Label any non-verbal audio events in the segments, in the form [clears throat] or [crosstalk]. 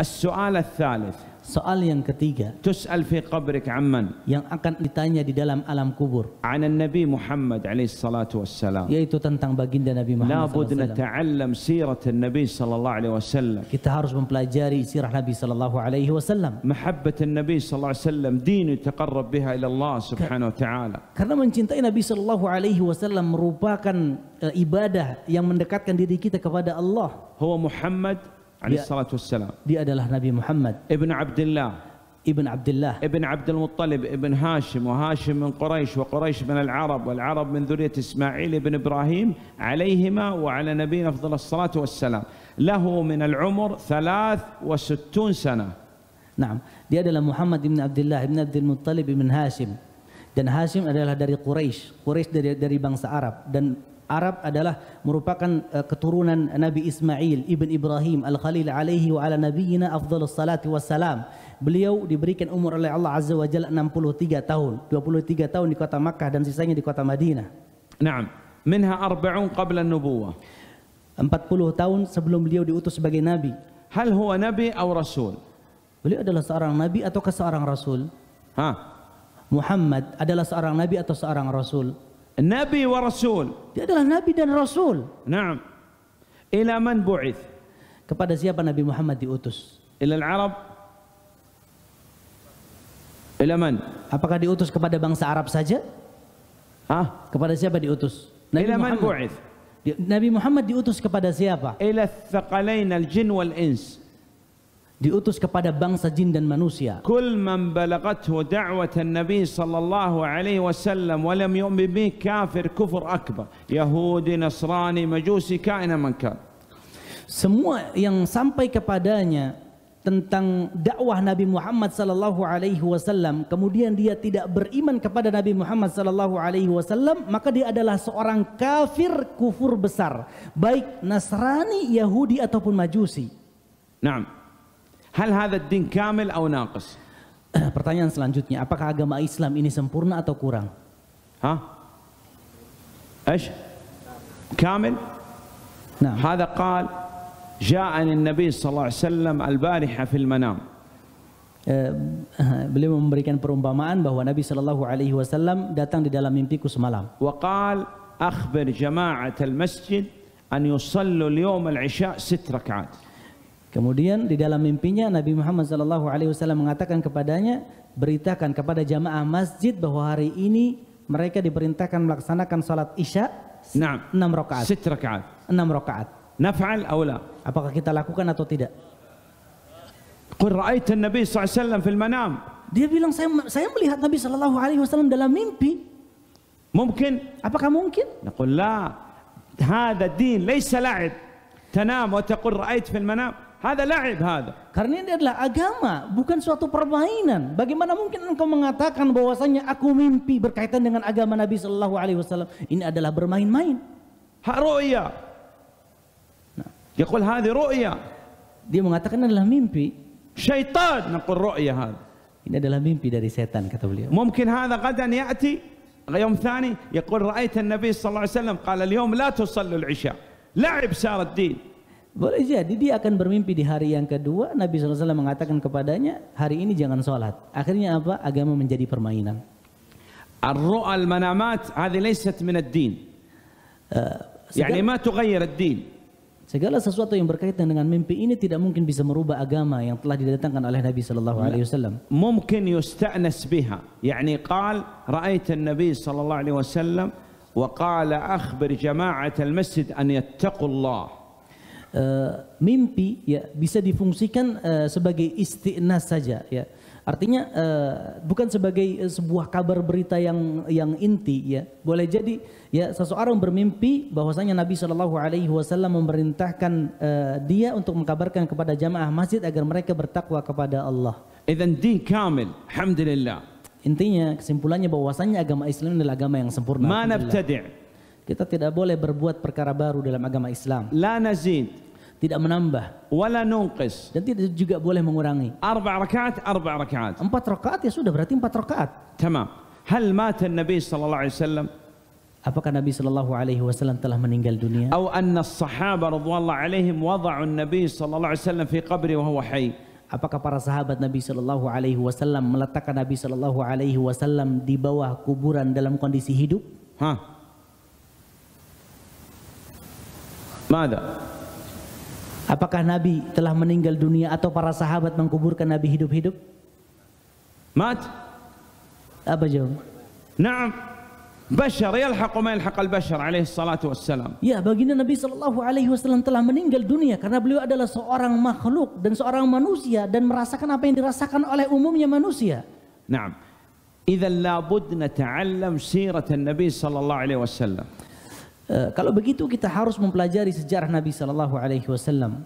السؤال الثالث سؤال yang ketiga تسأل في قبرك عمن yang akan ditanya di dalam alam kubur عن النبي محمد عليه الصلاة والسلام yaitu tentang baginda Nabi Muhammad لا بد نتعلم سيرة النبي صلى الله عليه وسلم kita harus mempelajari sirah Nabi صلى الله عليه وسلم محبة النبي صلى الله عليه وسلم دين يتقرب بها إلى الله سبحانه وتعالى karena mencintai Nabi صلى الله عليه وسلم merupakan eh, ibadah yang mendekatkan diri kita kepada Allah هو محمد عليه الصلاة والسلام دي أدله نبي محمد ابن عبد الله ابن عبد الله ابن عبد المطلب ابن هاشم وهاشم من قريش وقريش من العرب والعرب من ذرية إسماعيل ابن إبراهيم عليهما وعلى نبينا أفضل الصلاة والسلام له من العمر ثلاث وستون سنة نعم أدله محمد ابن عبد الله ابن عبد المطلب ابن هاشم Dan Hashim adalah dari Quraisy, Quraisy dari dari bangsa Arab dan Arab adalah merupakan uh, keturunan Nabi Ismail ibn Ibrahim al-Khalil alaihi wa ala nabiyyina afdhalus salatu wassalam. Beliau diberikan umur oleh Allah Azza wa Jalla 63 tahun, 23 tahun di kota Makkah dan sisanya di kota Madinah. Naam, minha arba'un qabla an-nubuwah. 40 tahun sebelum beliau diutus sebagai nabi. Hal huwa nabi atau rasul? Beliau adalah seorang nabi ataukah seorang rasul? Ha. Muhammad adalah seorang nabi atau seorang rasul? Nabi wa rasul. Dia adalah nabi dan rasul. Naam. Ila man bu'ith? Kepada siapa Nabi Muhammad diutus? Ila al-Arab. Ila man? Apakah diutus kepada bangsa Arab saja? Hah? Kepada siapa diutus? Nabi Ila Muhammad. man bu'ith? Nabi Muhammad diutus kepada siapa? Ila al-thaqalain al-jin wal-ins diutus kepada bangsa jin dan manusia. Kul man balagathu da'wat Nabi sallallahu alaihi wasallam wa lam yu'min bih kafir kufur akbar. Yahudi, Nasrani, Majusi, kaina man kan. Semua yang sampai kepadanya tentang dakwah Nabi Muhammad sallallahu alaihi wasallam kemudian dia tidak beriman kepada Nabi Muhammad sallallahu alaihi wasallam maka dia adalah seorang kafir kufur besar baik Nasrani Yahudi ataupun Majusi. Naam. Hal هذا din kamil atau ناقص Pertanyaan selanjutnya, apakah agama Islam ini sempurna atau kurang? ها؟ ايش؟ كامل؟ نعم هذا قال جاءني النبي صلى الله عليه وسلم fil manam. المنام beliau memberikan perumpamaan bahwa Nabi sallallahu Alaihi Wasallam datang di dalam mimpiku semalam. وقال أخبر جماعة المسجد أن يصلوا al العشاء ست ركعات. Kemudian di dalam mimpinya Nabi Muhammad Shallallahu Alaihi Wasallam mengatakan kepadanya, beritakan kepada jamaah masjid bahwa hari ini mereka diperintahkan melaksanakan sholat isya enam rakaat. 6 rakaat. 6 rakaat. Naf'al atau la? Apakah kita lakukan atau tidak? Qul ra'aita Nabi SAW fil manam. Dia bilang saya saya melihat Nabi sallallahu alaihi wasallam dalam mimpi. Mungkin? Apakah mungkin? Naqul la. Hada din laysa la'ib. Tanam wa taqul ra'ait fil manam. Hada la'ib hada. Karena ini adalah agama, bukan suatu permainan. Bagaimana mungkin engkau mengatakan bahwasanya aku mimpi berkaitan dengan agama Nabi sallallahu alaihi wasallam? Ini adalah bermain-main. Ha ru'ya. Nah, yaqul hadhi ru'ya. Dia mengatakan adalah mimpi. Syaitan naqul ru'ya hadha. Ini adalah mimpi dari setan kata beliau. Mungkin hadha qadan ya'ti يوم ثاني يقول رأيت النبي صلى الله عليه وسلم قال اليوم لا تصلوا العشاء لعب صار الدين boleh jadi dia akan bermimpi di hari yang kedua Nabi SAW mengatakan kepadanya hari ini jangan sholat. Akhirnya apa? Agama menjadi permainan. الرؤى المنامات هذه ليست من الدين يعني ما تغير الدين Segala sesuatu yang berkaitan dengan mimpi ini tidak mungkin bisa merubah agama yang telah didatangkan oleh Nabi sallallahu alaihi wasallam. Mungkin yustanas biha. Yani qal ra'aita an-nabi sallallahu alaihi wasallam wa qala akhbir jama'at al-masjid an yattaqu Eh, mimpi ya bisa difungsikan uh, sebagai istinas saja ya. Artinya uh, bukan sebagai sebuah kabar berita yang yang inti ya. Boleh jadi ya seseorang bermimpi bahwasanya Nabi Shallallahu alaihi wasallam memerintahkan uh, dia untuk mengkabarkan kepada jamaah masjid agar mereka bertakwa kepada Allah. Idzan din kamil, alhamdulillah. Intinya kesimpulannya bahwasanya agama Islam adalah agama yang sempurna. Kita tidak boleh berbuat perkara baru dalam agama Islam. La nazid. Tidak menambah. Wala nunqis. Dan tidak juga boleh mengurangi. Arba rakaat, arba rakaat. Empat rakaat ya sudah berarti empat rakaat. Tamam. Hal mata Nabi sallallahu alaihi wasallam? Apakah Nabi sallallahu alaihi wasallam telah meninggal dunia? Atau anna sahaba radhiyallahu alaihim wada'u an-nabi sallallahu alaihi wasallam fi qabri wa huwa hayy? apakah para sahabat Nabi Shallallahu Alaihi Wasallam meletakkan Nabi Shallallahu Alaihi Wasallam di bawah kuburan dalam kondisi hidup? Hah? Mada? Apakah Nabi telah meninggal dunia atau para sahabat mengkuburkan Nabi hidup-hidup? Mat? Apa jawab? Naam. Bashar yalhaqu ma yalhaq al-bashar alaihi salatu wassalam. Ya, baginda Nabi sallallahu alaihi wasallam telah meninggal dunia karena beliau adalah seorang makhluk dan seorang manusia dan merasakan apa yang dirasakan oleh umumnya manusia. Naam. Idza la bud nata'allam sirat an-nabi sallallahu alaihi wasallam. Eh, kalau begitu kita harus mempelajari sejarah Nabi sallallahu alaihi wasallam.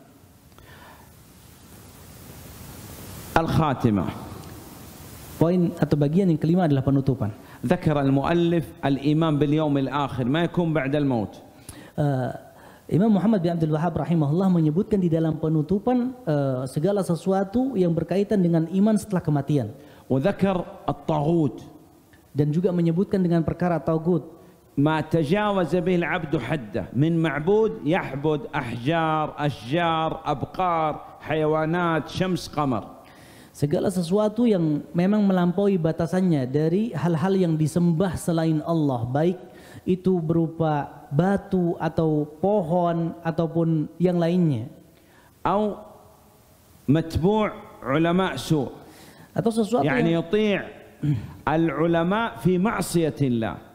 Al-Khatimah. Poin atau bagian yang kelima adalah penutupan. ذكر المؤلف الإيمان باليوم الآخر ما يكون بعد الموت. Imam Muhammad bin Abdul Wahab rahimahullah menyebutkan di dalam penutupan uh, segala sesuatu yang berkaitan dengan iman setelah kematian. وذكر Ta'ghut dan juga menyebutkan dengan perkara Ta'ghut. ما تجاوز به العبد حده من معبود يعبد أحجار أشجار أبقار حيوانات شمس قمر segala sesuatu yang memang melampaui batasannya dari hal-hal yang disembah selain Allah baik itu berupa batu atau pohon ataupun yang lainnya atau matbu' ulama su atau sesuatu yani yang yati' al ulama fi ma'siyatillah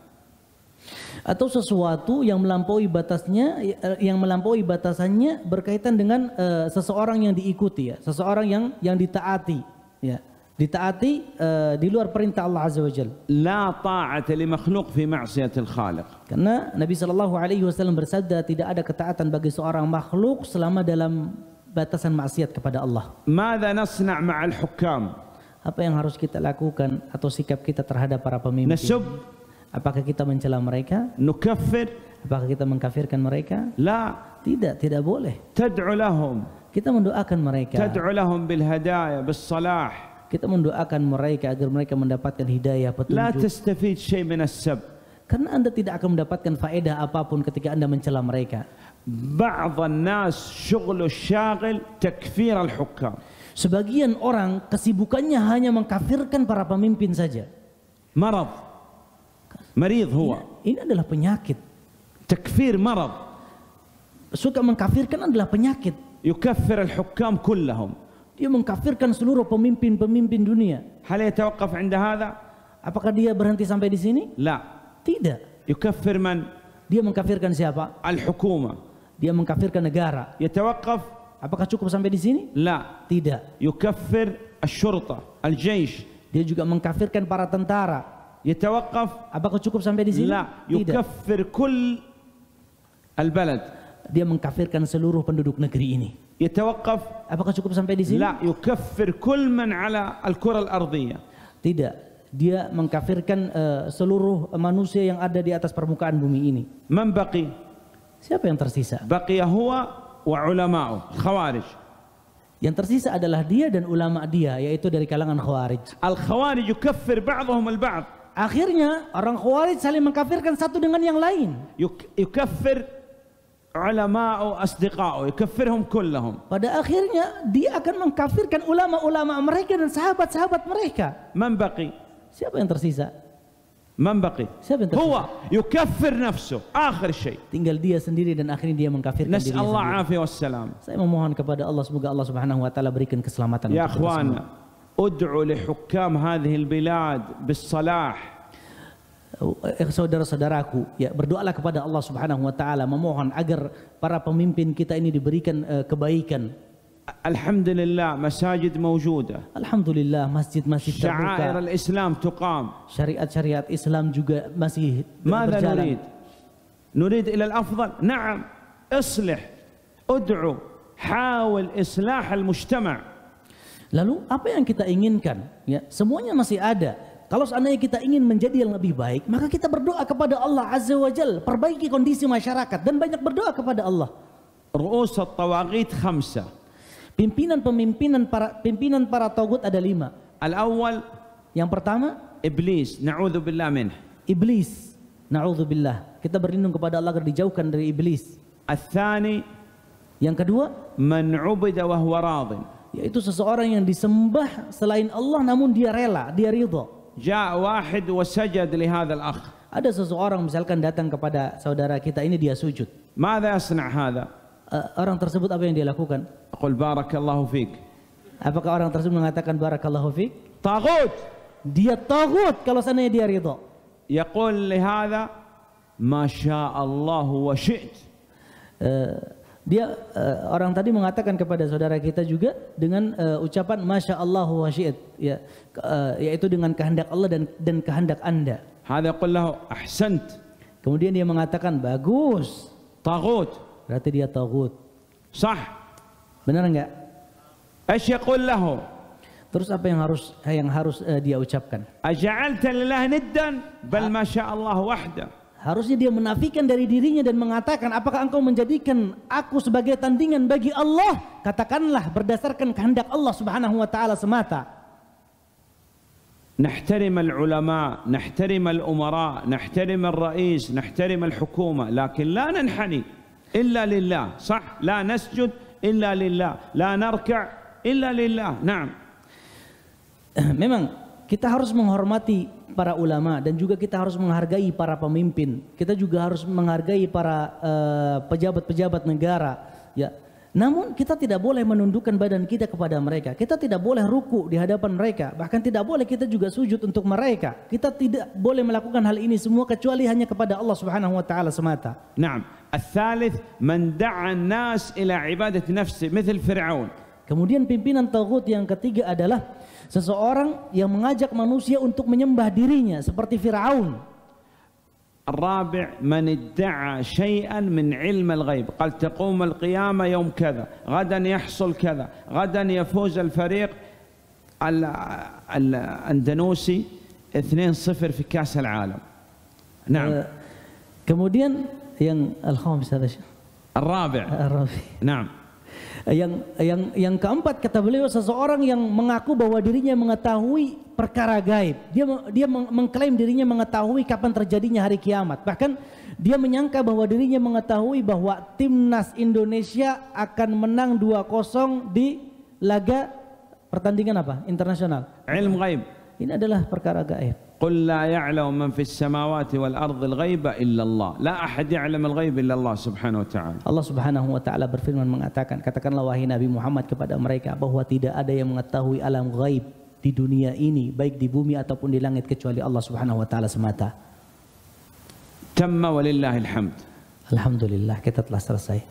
atau sesuatu yang melampaui batasnya yang melampaui batasannya berkaitan dengan uh, seseorang yang diikuti ya seseorang yang yang ditaati ya ditaati uh, di luar perintah Allah azza wajalla la li makhluq fi ma'siyatil khaliq karena Nabi sallallahu alaihi wasallam bersabda tidak ada ketaatan bagi seorang makhluk selama dalam batasan maksiat kepada Allah ماذا نصنع مع الحكام apa yang harus kita lakukan atau sikap kita terhadap para pemimpin nasub Apakah kita mencela mereka? Nukafir. Apakah kita mengkafirkan mereka? La. Tidak, tidak boleh. Tad'u lahum. Kita mendoakan mereka. Tad'u lahum bil hadaya, bis salah. Kita mendoakan mereka agar mereka mendapatkan hidayah, petunjuk. La tastafid syai' min as-sab. Karena Anda tidak akan mendapatkan faedah apapun ketika Anda mencela mereka. بعض الناس شغله الشاغل تكفير الحكام Sebagian orang kesibukannya hanya mengkafirkan para pemimpin saja. Marad. Marid huwa. Ini adalah penyakit. Takfir marad. Suka mengkafirkan adalah penyakit. Yukaffir al-hukam kullahum. Dia mengkafirkan seluruh pemimpin-pemimpin dunia. Hal yatawaqqaf 'inda hadha? Apakah dia berhenti sampai di sini? La. Tidak. Yukaffir man? Dia mengkafirkan siapa? Al-hukuma. Dia mengkafirkan negara. Yatawaqqaf Apakah cukup sampai di sini? La. Tidak. Yukaffir al syurta al jaysh Dia juga mengkafirkan para tentara yatawaqqaf apakah cukup sampai di sini? La, yukaffir kull al-balad. Dia mengkafirkan seluruh penduduk negeri ini. Yatawaqqaf apakah cukup sampai di sini? La, yukaffir kull man ala al-kura al-ardhiyah. Tidak, dia mengkafirkan uh, seluruh manusia yang ada di atas permukaan bumi ini. Man baqi? Siapa yang tersisa? Baqiya huwa wa ulama'u, khawarij. Yang tersisa adalah dia dan ulama dia yaitu dari kalangan khawarij. Al khawarij yukaffir ba'dhum al ba'd. Akhirnya orang Khawarij saling mengkafirkan satu dengan yang lain. Yukafir ulama'u asdiqa'u, yukafirhum kullahum. Pada akhirnya dia akan mengkafirkan ulama-ulama mereka dan sahabat-sahabat mereka. Man baqi? Siapa yang tersisa? Man baqi? Siapa yang tersisa? Huwa yukafir nafsu, akhir syai. Tinggal dia sendiri dan akhirnya dia mengkafirkan Nas dirinya Allah sendiri. afiyah wassalam. Saya memohon kepada Allah semoga Subhanahu wa taala berikan keselamatan ya untuk kita semua. ادعوا لحكام هذه البلاد بالصلاح saudara-saudaraku, ya berdoalah kepada Allah Subhanahu wa taala memohon agar para pemimpin kita ini diberikan uh, kebaikan. Alhamdulillah masjid mawjuda. Alhamdulillah masjid-masjid terbuka. Syariat islam tuqam. Syariat-syariat Islam juga masih Mada berjalan. nurid? Nurid ila al-afdal? Naam. Islih. Ud'u. Hawil islah al-mujtama'. Lalu apa yang kita inginkan? Ya, semuanya masih ada. Kalau seandainya kita ingin menjadi yang lebih baik, maka kita berdoa kepada Allah Azza wa Jal, perbaiki kondisi masyarakat dan banyak berdoa kepada Allah. Ru'us at khamsa. Pimpinan-pemimpinan para pimpinan para tagut ada lima. Al-awwal yang pertama iblis, na'udzubillah min. Iblis, na'udzubillah. Kita berlindung kepada Allah agar dijauhkan dari iblis. Al-thani yang kedua man 'ubida wa huwa radin yaitu seseorang yang disembah selain Allah namun dia rela, dia ridha. wa واحد وسجد لهذا akh Ada seseorang misalkan datang kepada saudara kita ini dia sujud. ماذا يصنع هذا؟ Orang tersebut apa yang dia lakukan? qul barakallahu الله Apakah orang tersebut mengatakan barakallahu fiik? Tagut. Dia tagut kalau seandainya dia ridha. Yaqul lihadha ma syaa Allah wa syi't. Uh, eh, dia uh, orang tadi mengatakan kepada saudara kita juga dengan uh, ucapan masya Allah wa syi'at ya uh, yaitu dengan kehendak Allah dan dan kehendak Anda. Hada qullahu ahsant. Kemudian dia mengatakan bagus. Tagut. Berarti dia tagut. Sah. Benar enggak? Asyaqul lahu. Terus apa yang harus yang harus uh, dia ucapkan? Aja'alta lillah niddan bal ma syaa Allah Harusnya dia menafikan dari dirinya dan mengatakan, apakah engkau menjadikan aku sebagai tandingan bagi Allah? Katakanlah berdasarkan kehendak Allah subhanahu wa ta'ala semata. نحترم العلماء نحترم الأمراء نحترم الرئيس نحترم الحكومة لكن لا ننحني إلا لله صح لا نسجد إلا لله لا نركع إلا لله نعم [clears throat] memang kita harus menghormati para ulama dan juga kita harus menghargai para pemimpin. Kita juga harus menghargai para eh, pejabat-pejabat uh, negara, ya. Namun kita tidak boleh menundukkan badan kita kepada mereka. Kita tidak boleh ruku di hadapan mereka. Bahkan tidak boleh kita juga sujud untuk mereka. Kita tidak boleh melakukan hal ini semua kecuali hanya kepada Allah Subhanahu wa taala semata. Naam. الثالث من دعا الناس مثل فرعون. Kemudian pimpinan tagut yang ketiga adalah seseorang yang mengajak manusia untuk menyembah dirinya seperti Firaun الرابع من ادعى شيئا من علم الغيب قال تقوم القيامة يوم كذا غدا يحصل كذا غدا يفوز الفريق الاندنوسي 2 2-0 في كأس العالم نعم آه، kemudian yang الخامس khamis هذا الرابع الرابع نعم Yang yang yang keempat kata beliau seseorang yang mengaku bahwa dirinya mengetahui perkara gaib. Dia dia mengklaim dirinya mengetahui kapan terjadinya hari kiamat. Bahkan dia menyangka bahwa dirinya mengetahui bahwa timnas Indonesia akan menang 2-0 di laga pertandingan apa? Internasional. Ilmu gaib ini adalah perkara gaib. Qul la ya'lamu man fis samawati wal al ghaiba illa Allah. La ahad ya'lamu al ghaib illa Allah subhanahu wa ta'ala. Allah subhanahu wa ta'ala berfirman mengatakan, katakanlah wahai Nabi Muhammad kepada mereka bahwa tidak ada yang mengetahui alam ghaib di dunia ini baik di bumi ataupun di langit kecuali Allah subhanahu wa ta'ala semata. Tamma walillahil hamd. Alhamdulillah kita telah selesai.